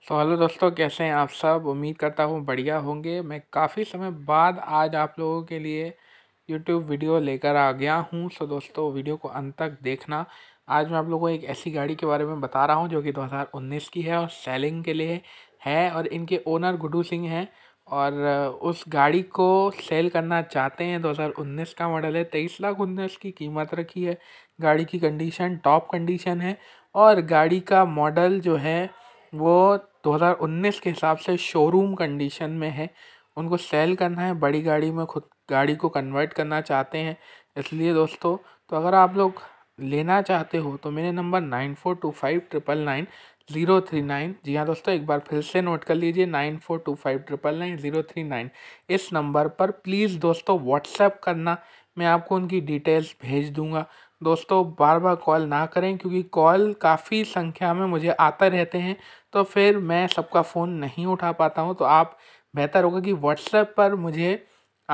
सो तो हेलो दोस्तों कैसे हैं आप सब उम्मीद करता हूँ बढ़िया होंगे मैं काफ़ी समय बाद आज आप लोगों के लिए यूट्यूब वीडियो लेकर आ गया हूँ सो तो दोस्तों वीडियो को अंत तक देखना आज मैं आप लोगों को एक ऐसी गाड़ी के बारे में बता रहा हूँ जो कि 2019 की है और सेलिंग के लिए है और इनके ओनर गुडू सिंह हैं और उस गाड़ी को सेल करना चाहते हैं 2019 का मॉडल है तेईस लाख उन्नीस की कीमत रखी है गाड़ी की कंडीशन टॉप कंडीशन है और गाड़ी का मॉडल जो है वो 2019 के हिसाब से शोरूम कंडीशन में है उनको सेल करना है बड़ी गाड़ी में खुद गाड़ी को कन्वर्ट करना चाहते हैं इसलिए दोस्तों तो अगर आप लोग लेना चाहते हो तो मेरे number nine four two five triple nine zero three nine जी हाँ दोस्तों एक बार फिर से नोट कर लीजिए nine four two five triple nine zero three nine इस नंबर पर प्लीज़ दोस्तों व्हाट्सएप करना मैं आपको उनकी डिटेल्स भेज दूँगा दोस्तों बार बार कॉल ना करें क्योंकि कॉल काफ़ी संख्या में मुझे आते रहते हैं तो फिर मैं सबका फ़ोन नहीं उठा पाता हूँ तो आप बेहतर होगा कि व्हाट्सएप पर मुझे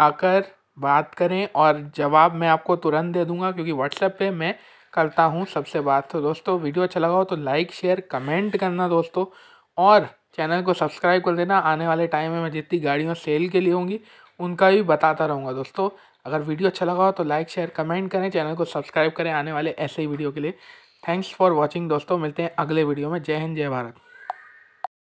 आकर बात करें और जवाब मैं आपको तुरंत दे दूँगा क्योंकि व्हाट्सएप पे मैं करता हूँ सबसे बात तो दोस्तों वीडियो अच्छा लगा हो तो लाइक शेयर कमेंट करना दोस्तों और चैनल को सब्सक्राइब कर देना आने वाले टाइम में मैं जितनी गाड़ियों सेल के लिए होंगी उनका भी बताता रहूँगा दोस्तों अगर वीडियो अच्छा लगा हो तो लाइक शेयर कमेंट करें चैनल को सब्सक्राइब करें आने वाले ऐसे ही वीडियो के लिए थैंक्स फॉर वॉचिंग दोस्तों मिलते हैं अगले वीडियो में जय हिंद जय भारत